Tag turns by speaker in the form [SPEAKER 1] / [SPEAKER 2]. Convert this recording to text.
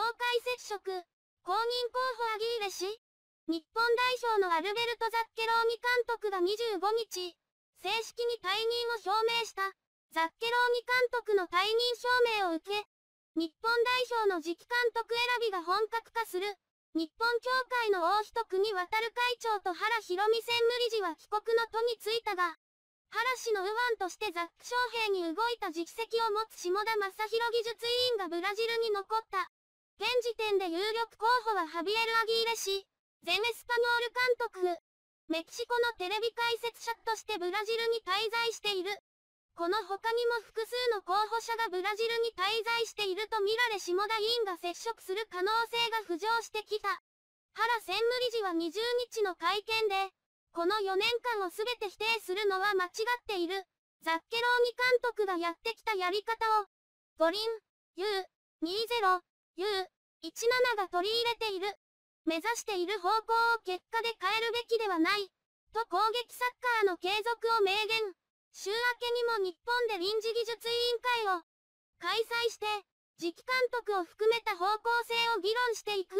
[SPEAKER 1] 介接触、公認候補アギーレ氏日本代表のアルベルト・ザッケローニ監督が25日、正式に退任を表明した。ザッケローニ監督の退任表明を受け、日本代表の次期監督選びが本格化する。日本協会の大人国渡る会長と原博美専務理事は帰国の途に就いたが、原氏の右腕としてザック・翔平に動いた実績を持つ下田正宏技術委員がブラジルに残った。現時点で有力候補はハビエル・アギーレ氏、ゼメスパノール監督。メキシコのテレビ解説者としてブラジルに滞在している。この他にも複数の候補者がブラジルに滞在していると見られ下田委員が接触する可能性が浮上してきた。原専務理事は20日の会見で、この4年間を全て否定するのは間違っている。ザッケローニ監督がやってきたやり方を、五輪、U、20、U17 が取り入れている。目指している方向を結果で変えるべきではない。と攻撃サッカーの継続を明言。週明けにも日本で臨時技術委員会を開催して、次期監督を含めた方向性を議論していく。